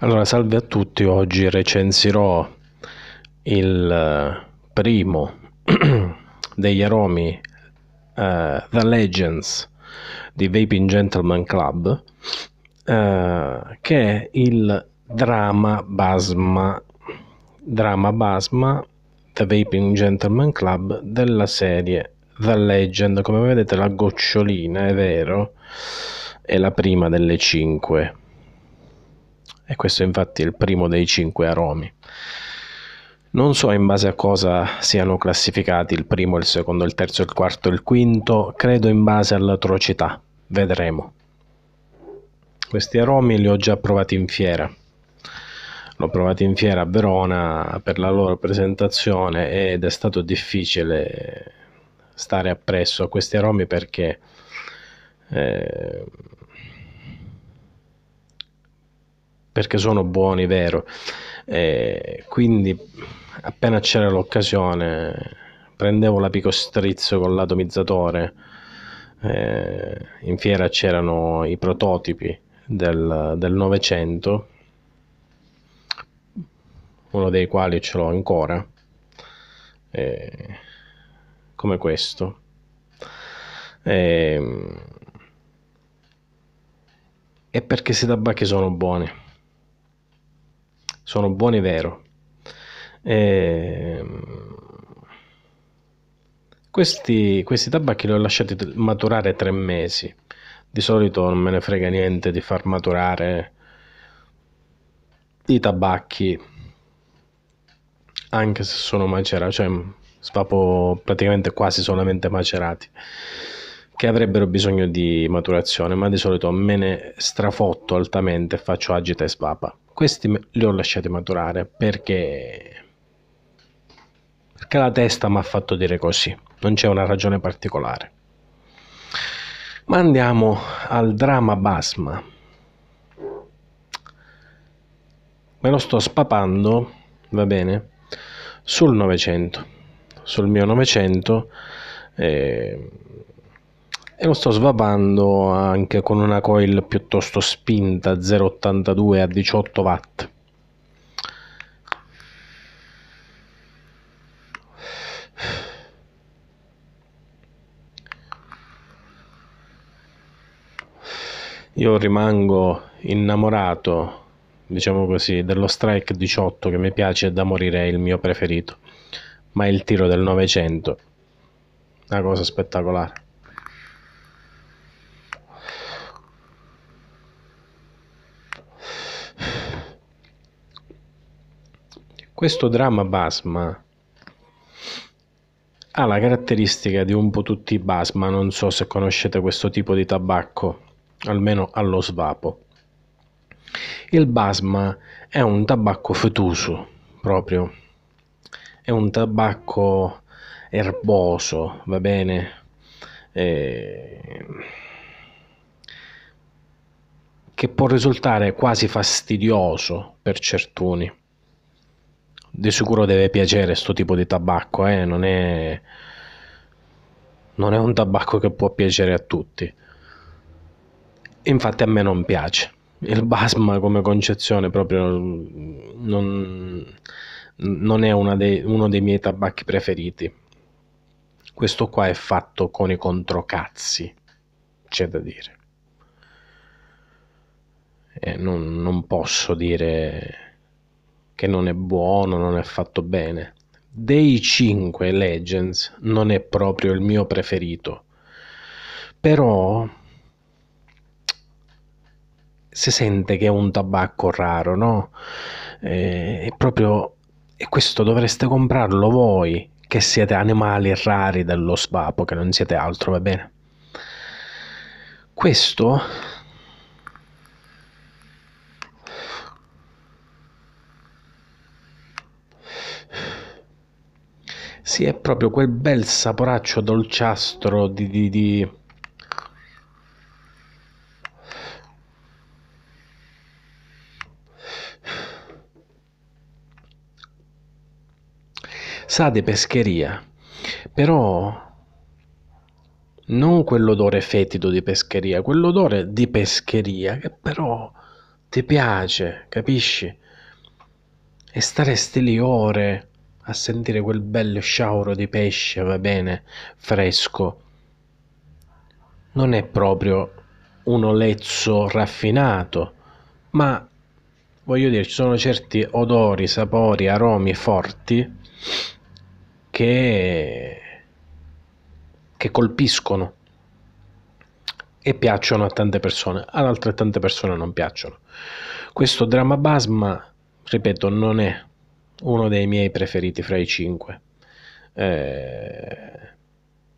Allora, salve a tutti, oggi recensirò il eh, primo degli aromi uh, The Legends di Vaping Gentleman Club, uh, che è il Drama Basma, Drama Basma The Vaping Gentleman Club della serie The Legend. Come vedete la gocciolina, è vero, è la prima delle cinque e questo infatti è il primo dei cinque aromi. Non so in base a cosa siano classificati il primo, il secondo, il terzo, il quarto e il quinto, credo in base all'atrocità, vedremo. Questi aromi li ho già provati in fiera, l'ho provato in fiera a Verona per la loro presentazione ed è stato difficile stare appresso a questi aromi perché eh, perché sono buoni, vero. E quindi appena c'era l'occasione prendevo l'apicostrizzo con l'atomizzatore. Eh, in fiera c'erano i prototipi del, del 900, uno dei quali ce l'ho ancora, eh, come questo. Eh, e perché si tabacchi sono buoni sono buone vero. E... Ehm, questi, questi tabacchi li ho lasciati maturare tre mesi. Di solito non me ne frega niente di far maturare i tabacchi, anche se sono macerati, cioè spapo praticamente quasi solamente macerati che avrebbero bisogno di maturazione, ma di solito me ne strafotto altamente e faccio agita e svapa. Questi li ho lasciati maturare perché perché la testa mi ha fatto dire così, non c'è una ragione particolare. Ma andiamo al drama Basma. Me lo sto spapando, va bene, sul Novecento. Sul mio Novecento eh, e lo sto svapando anche con una coil piuttosto spinta 0,82 a 18 watt io rimango innamorato diciamo così dello strike 18 che mi piace da morire è il mio preferito ma è il tiro del 900 una cosa spettacolare Questo dramma basma ha la caratteristica di un po' tutti i basma, non so se conoscete questo tipo di tabacco, almeno allo svapo. Il basma è un tabacco fetuso, proprio. È un tabacco erboso, va bene? E... Che può risultare quasi fastidioso per certuni di sicuro deve piacere questo tipo di tabacco, eh? non, è, non è un tabacco che può piacere a tutti. Infatti a me non piace. Il basma come concezione proprio non, non è dei, uno dei miei tabacchi preferiti. Questo qua è fatto con i controcazzi, c'è da dire. E non, non posso dire che non è buono, non è fatto bene. Dei 5 Legends non è proprio il mio preferito. Però si sente che è un tabacco raro, no? Eh, è proprio e questo dovreste comprarlo voi che siete animali rari dello svapo, che non siete altro, va bene? Questo Sì, è proprio quel bel saporaccio dolciastro di... di, di... Sa di pescheria, però non quell'odore fetido di pescheria, quell'odore di pescheria che però ti piace, capisci? E staresti lì ore a sentire quel bel sciauro di pesce, va bene, fresco. Non è proprio un olezzo raffinato, ma voglio dire, ci sono certi odori, sapori, aromi forti che, che colpiscono e piacciono a tante persone, ad altre tante persone non piacciono. Questo dramma basma, ripeto, non è uno dei miei preferiti fra i cinque. Eh,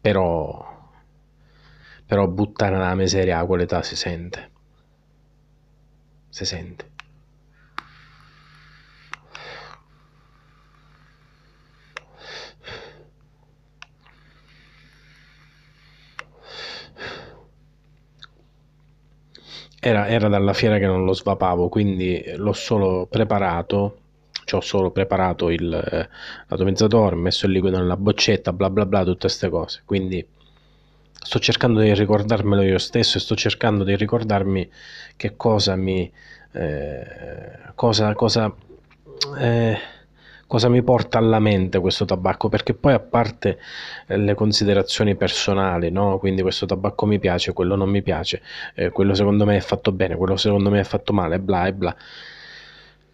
però, però buttare la miseria a quell'età si sente. Si sente. Era, era, dalla fiera che non lo svapavo, quindi l'ho solo preparato ci ho solo preparato il, eh, l'atomizzatore, messo il liquido nella boccetta, bla bla bla, tutte queste cose. Quindi sto cercando di ricordarmelo io stesso e sto cercando di ricordarmi che cosa mi... Eh, cosa... cosa eh, cosa mi porta alla mente questo tabacco, perché poi a parte eh, le considerazioni personali, no? quindi questo tabacco mi piace, quello non mi piace, eh, quello secondo me è fatto bene, quello secondo me è fatto male, bla e bla,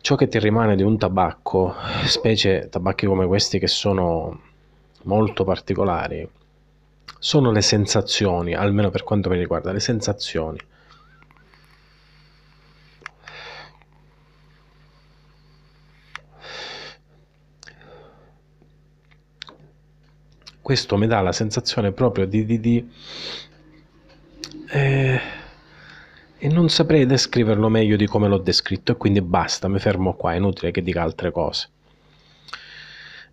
ciò che ti rimane di un tabacco, specie tabacchi come questi che sono molto particolari, sono le sensazioni, almeno per quanto mi riguarda, le sensazioni. Questo mi dà la sensazione proprio di... di, di eh, e non saprei descriverlo meglio di come l'ho descritto e quindi basta, mi fermo qua, è inutile che dica altre cose.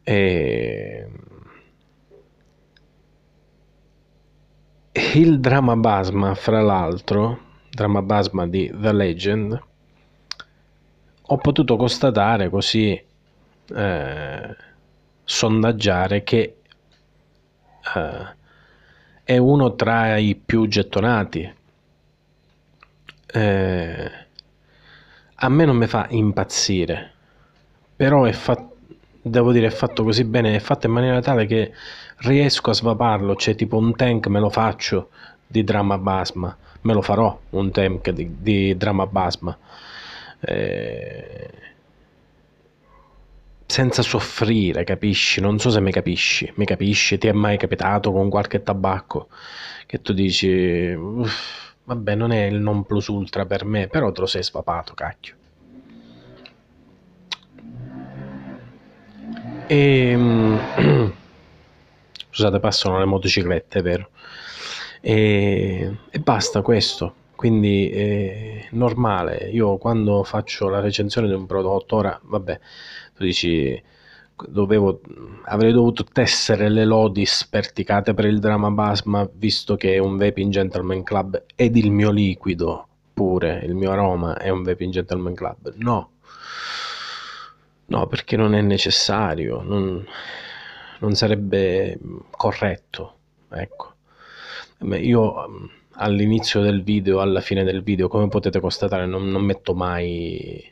E... Ehm, il dramma basma, fra l'altro, dramma basma di The Legend, ho potuto constatare così, eh, sondaggiare che eh, è uno tra i più gettonati eh, a me non mi fa impazzire, però è fatto devo dire è fatto così bene, è fatto in maniera tale che riesco a svaparlo, cioè tipo un tank me lo faccio di dramma basma, me lo farò un tank di, di dramma basma, eh, senza soffrire, capisci? Non so se mi capisci, mi capisci? Ti è mai capitato con qualche tabacco che tu dici... Uff, Vabbè, non è il non plus ultra per me, però te lo sei svapato, cacchio. E... Ehm, scusate, passano le motociclette, vero? E, e basta questo. Quindi è eh, normale. Io quando faccio la recensione di un prodotto, ora, vabbè, tu dici dovevo, avrei dovuto tessere le lodi sperticate per il Drama Basma, visto che un Vaping Gentleman Club ed il mio liquido pure, il mio aroma è un Vaping Gentleman Club. No, no, perché non è necessario, non, non sarebbe corretto. Ecco, io mm, all'inizio del video, alla fine del video, come potete constatare, non, non metto mai.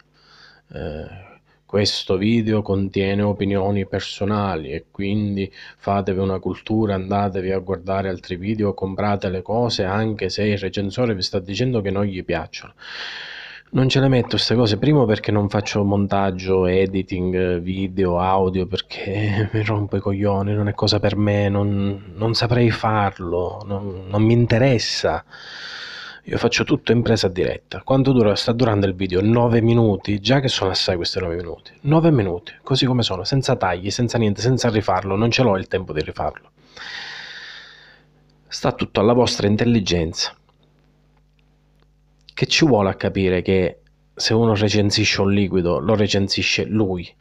Eh, questo video contiene opinioni personali e quindi fatevi una cultura, andatevi a guardare altri video, comprate le cose anche se il recensore vi sta dicendo che non gli piacciono. Non ce le metto queste cose, primo perché non faccio montaggio, editing, video, audio, perché mi rompo i coglioni, non è cosa per me, non, non saprei farlo, non, non mi interessa. Io faccio tutto in presa diretta. Quanto dura? Sta durando il video? 9 minuti? Già che sono assai questi 9 minuti. 9 minuti, così come sono, senza tagli, senza niente, senza rifarlo, non ce l'ho il tempo di rifarlo. Sta tutto alla vostra intelligenza. Che ci vuole a capire che se uno recensisce un liquido, lo recensisce lui,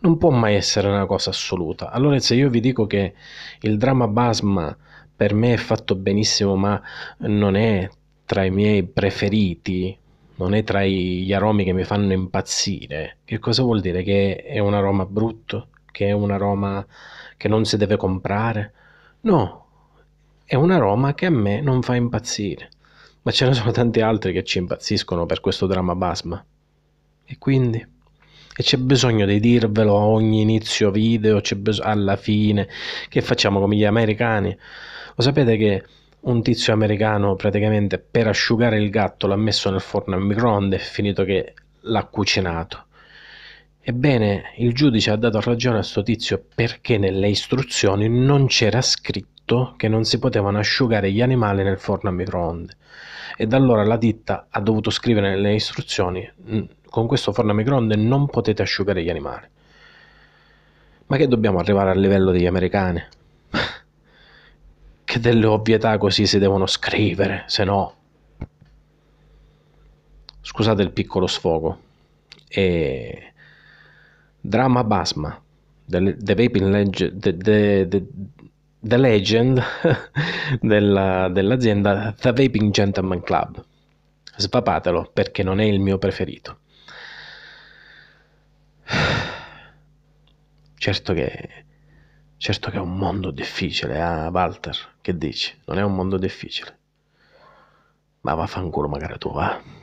non può mai essere una cosa assoluta. Allora se io vi dico che il dramma basma per me è fatto benissimo, ma non è tra i miei preferiti, non è tra gli aromi che mi fanno impazzire. Che cosa vuol dire? Che è un aroma brutto? Che è un aroma che non si deve comprare? No, è un aroma che a me non fa impazzire. Ma ce ne sono tanti altri che ci impazziscono per questo dramma basma. E quindi e c'è bisogno di dirvelo a ogni inizio video, c'è bisogno alla fine, che facciamo come gli americani. Lo sapete che un tizio americano praticamente per asciugare il gatto l'ha messo nel forno a microonde e finito che l'ha cucinato. Ebbene, il giudice ha dato ragione a sto tizio perché nelle istruzioni non c'era scritto che non si potevano asciugare gli animali nel forno a microonde e da allora la ditta ha dovuto scrivere nelle istruzioni con questo forno a microonde non potete asciugare gli animali. Ma che dobbiamo arrivare al livello degli americani? che delle ovvietà così si devono scrivere, se no... Scusate il piccolo sfogo. E... Drama Basma, The, the Vaping Legend, the, the, the, Legend della, dell'azienda The Vaping Gentleman Club. Svapatelo perché non è il mio preferito. Certo che, certo che è un mondo difficile, eh, Walter, che dici? Non è un mondo difficile. Ma vaffanculo magari tu, va. Eh?